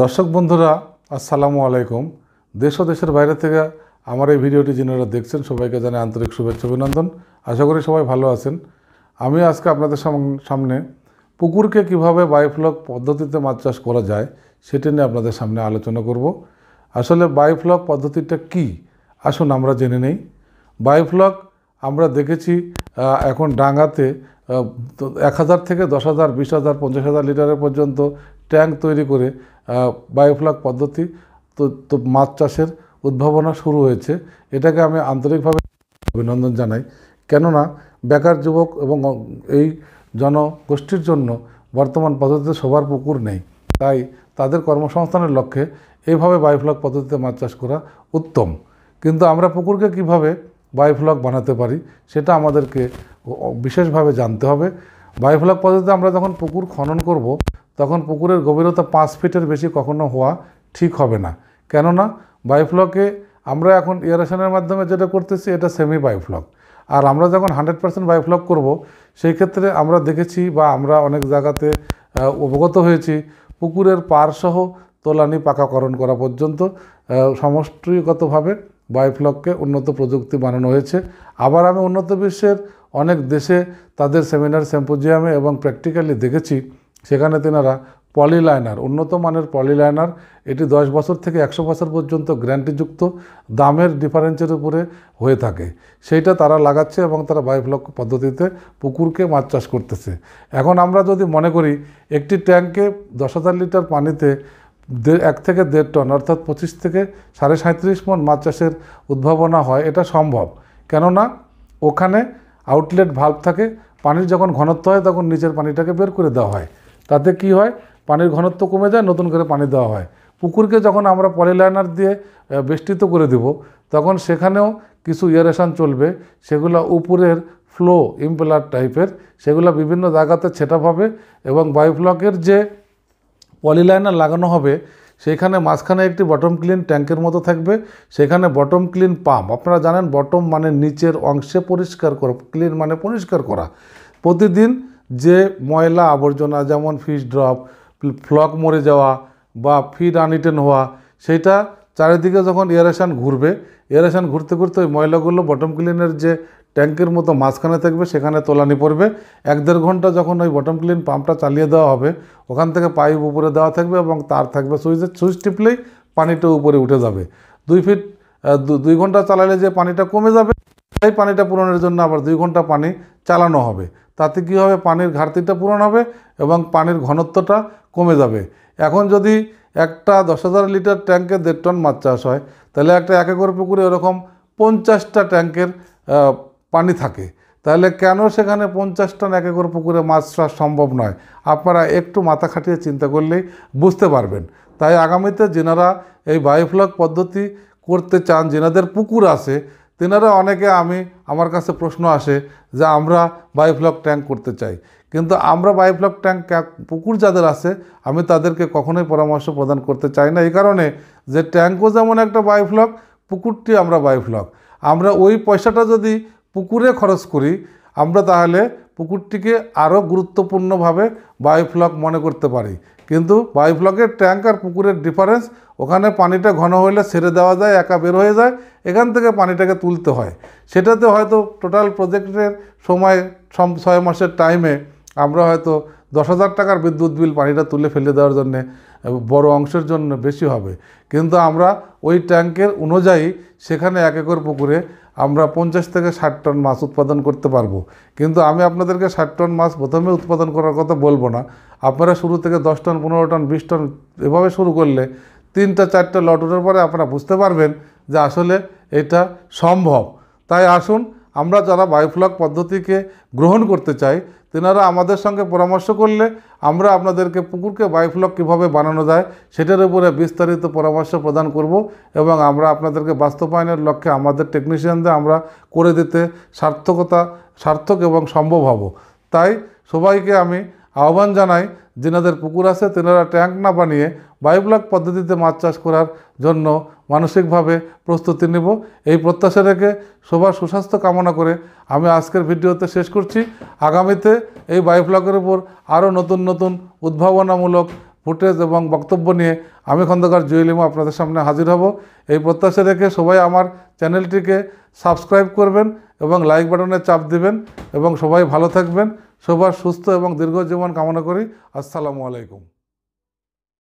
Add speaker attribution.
Speaker 1: দর্শক বন্ধুরা আসসালামু আলাইকুম দেশ ও দেশের বাইরে থেকে আমার এই ভিডিওটি যিনারা দেখছেন সবাইকে জানাই আন্তরিক শুভেচ্ছা অভিনন্দন আশা করি সবাই ভালো আছেন আমি আজকে আপনাদের সামনে পুকুরকে কিভাবে বায়োফ্লক পদ্ধতিতে মাছ চাষ করা যায় সেটি নিয়ে আপনাদের সামনে আলোচনা করব আসলে বায়োফ্লক পদ্ধতিটা কি আসুন আমরা জেনে নেই বায়োফ্লক আমরা দেখেছি এখন ডাঙাতে এক হাজার থেকে দশ হাজার বিশ হাজার পঞ্চাশ হাজার লিটারের পর্যন্ত ট্যাঙ্ক তৈরি করে বায়োফ্লক পদ্ধতি তো তো মাছ চাষের উদ্ভাবনা শুরু হয়েছে এটাকে আমি আন্তরিকভাবে অভিনন্দন জানাই কেননা বেকার যুবক এবং এই জনগোষ্ঠীর জন্য বর্তমান পদ্ধতিতে সবার পুকুর নেই তাই তাদের কর্মসংস্থানের লক্ষ্যে এইভাবে বায়োফ্লক পদ্ধতিতে মাছ চাষ করা উত্তম কিন্তু আমরা পুকুরকে কিভাবে বায়োফ্লক বানাতে পারি সেটা আমাদেরকে বিশেষভাবে জানতে হবে বায়োফ্লক পদ্ধতিতে আমরা যখন পুকুর খনন করব তখন পুকুরের গভীরতা পাঁচ ফিটের বেশি কখনো হওয়া ঠিক হবে না কেননা বায়োফ্লকে আমরা এখন ইয়ারেশনের মাধ্যমে যেটা করতেছি এটা সেমি বায়োফ্লক আর আমরা যখন হান্ড্রেড পার্সেন্ট বায়োফ্লক করব সেই ক্ষেত্রে আমরা দেখেছি বা আমরা অনেক জায়গাতে অবগত হয়েছি পুকুরের পারসহ তোলানি পাকাকরণ করা পর্যন্ত সমষ্টিগতভাবে বায়োফ্লককে উন্নত প্রযুক্তি বানানো হয়েছে আবার আমি উন্নত বিশ্বের অনেক দেশে তাদের সেমিনার সেম্পোজিয়ামে এবং প্র্যাকটিক্যালি দেখেছি সেখানে তেনারা পলিলাইনার উন্নত মানের পলিলাইনার এটি দশ বছর থেকে একশো বছর পর্যন্ত গ্যারান্টিযুক্ত দামের ডিফারেন্সের উপরে হয়ে থাকে সেইটা তারা লাগাচ্ছে এবং তারা বায়োফ্লক পদ্ধতিতে পুকুরকে মাছ চাষ করতেছে এখন আমরা যদি মনে করি একটি ট্যাঙ্কে দশ হাজার লিটার পানিতে এক থেকে দেড় টন অর্থাৎ পঁচিশ থেকে সাড়ে সাঁত্রিশ মন মাছ চাষের উদ্ভাবনা হয় এটা সম্ভব কেননা ওখানে আউটলেট ভাল্ব থাকে পানির যখন ঘনত্ব হয় তখন নিচের পানিটাকে বের করে দেওয়া হয় তাতে কি হয় পানির ঘনত্ব কমে যায় নতুন করে পানি দেওয়া হয় পুকুরকে যখন আমরা পলিলাইনার দিয়ে বেষ্টিত করে দেব তখন সেখানেও কিছু ইয়ারেশান চলবে সেগুলো উপরের ফ্লো ইম্পেলার টাইপের সেগুলো বিভিন্ন জায়গাতে ছেটা পাবে এবং বায়োফ্লকের যে পলিলাইনার লাগানো হবে সেখানে মাঝখানে একটি বটম ক্লিন ট্যাঙ্কের মতো থাকবে সেখানে বটম ক্লিন পাম্প আপনারা জানেন বটম মানে নিচের অংশে পরিষ্কার করা ক্লিন মানে পরিষ্কার করা প্রতিদিন যে ময়লা আবর্জনা যেমন ফিশ ড্রপ ফ্লক মরে যাওয়া বা ফিড আনিটেন হওয়া সেটা চারিদিকে যখন এয়ারেশান ঘুরবে এয়ারেশান ঘুরতে ঘুরতে ওই ময়লাগুলো বটম ক্লিনের যে ট্যাঙ্কের মতো মাঝখানে থাকবে সেখানে তোলানি পড়বে এক দেড় ঘন্টা যখন ওই বটম ক্লিন পাম্পটা চালিয়ে দেওয়া হবে ওখান থেকে পাইপ উপরে দেওয়া থাকবে এবং তার থাকবে সুইচে সুইচ টিপলেই পানিটা উপরে উঠে যাবে দুই ফিট দুই ঘন্টা চালালে যে পানিটা কমে যাবে সেই পানিটা পূরণের জন্য আবার দুই ঘন্টা পানি চালানো হবে তাতে কী হবে পানির ঘাটতিটা পূরণ হবে এবং পানির ঘনত্বটা কমে যাবে এখন যদি একটা দশ হাজার লিটার ট্যাঙ্কে দেড় টন মাছ চাষ হয় তাহলে একটা এক একর পুকুরে এরকম পঞ্চাশটা ট্যাঙ্কের পানি থাকে তাহলে কেন সেখানে পঞ্চাশ টন এক একর পুকুরে মাছ চাষ সম্ভব নয় আপনারা একটু মাথা খাটিয়ে চিন্তা করলেই বুঝতে পারবেন তাই আগামীতে যেনারা এই বায়োফ্লক পদ্ধতি করতে চান যেনাদের পুকুর আছে তেনারা অনেকে আমি আমার কাছে প্রশ্ন আসে যে আমরা বায়োফ্লক ট্যাঙ্ক করতে চাই কিন্তু আমরা বায়োফ্লক ট্যাঙ্ক পুকুর যাদের আছে আমি তাদেরকে কখনোই পরামর্শ প্রদান করতে চাই না এই কারণে যে ট্যাঙ্কও যেমন একটা বায়োফ্লক পুকুরটি আমরা বায়োফ্লক আমরা ওই পয়সাটা যদি পুকুরে খরচ করি আমরা তাহলে পুকুরটিকে আরও গুরুত্বপূর্ণভাবে বায়োফ্লক মনে করতে পারি কিন্তু বায়োফ্লকের ট্যাঙ্ক আর পুকুরের ডিফারেন্স ওখানে পানিটা ঘন হইলে ছেড়ে দেওয়া যায় একা বের হয়ে যায় এখান থেকে পানিটাকে তুলতে হয় সেটাতে হয়তো টোটাল প্রজেক্টের সময় ছয় মাসের টাইমে আমরা হয়তো দশ হাজার টাকার বিদ্যুৎ বিল পানিটা তুলে ফেলে দেওয়ার জন্যে বড় অংশের জন্য বেশি হবে কিন্তু আমরা ওই ট্যাঙ্কের অনুযায়ী সেখানে এক একর পুকুরে আমরা পঞ্চাশ থেকে ষাট টন মাছ উৎপাদন করতে পারবো কিন্তু আমি আপনাদেরকে ষাট টন মাছ প্রথমে উৎপাদন করার কথা বলবো না আপনারা শুরু থেকে দশ টন পনেরো টন বিশ টন এভাবে শুরু করলে তিনটা চারটা লট ওঠার পরে আপনারা বুঝতে পারবেন যে আসলে এটা সম্ভব তাই আসুন আমরা যারা বায়োফ্লক পদ্ধতিকে গ্রহণ করতে চাই তেনারা আমাদের সঙ্গে পরামর্শ করলে আমরা আপনাদেরকে পুকুরকে বায়োফ্লক কীভাবে বানানো যায় সেটার উপরে বিস্তারিত পরামর্শ প্রদান করব এবং আমরা আপনাদেরকে বাস্তবায়নের লক্ষ্যে আমাদের টেকনিশিয়ানদের আমরা করে দিতে সার্থকতা সার্থক এবং সম্ভব হব তাই সবাইকে আমি আহ্বান জানাই যেনাদের পুকুর আছে তেনারা ট্যাঙ্ক না বানিয়ে বায়োব্লক পদ্ধতিতে মাছ চাষ করার জন্য মানসিকভাবে প্রস্তুতি নেব এই প্রত্যাশা রেখে সবার সুস্বাস্থ্য কামনা করে আমি আজকের ভিডিওতে শেষ করছি আগামীতে এই বায়োব্লকের উপর আরও নতুন নতুন উদ্ভাবনামূলক ফুটেজ এবং বক্তব্য নিয়ে আমি খন্দকার জুয়েলিমো আপনাদের সামনে হাজির হব এই প্রত্যাশা রেখে সবাই আমার চ্যানেলটিকে সাবস্ক্রাইব করবেন এবং লাইক বাটনে চাপ দিবেন এবং সবাই ভালো থাকবেন সবার সুস্থ এবং দীর্ঘ জীবন কামনা করি আসসালামু আলাইকুম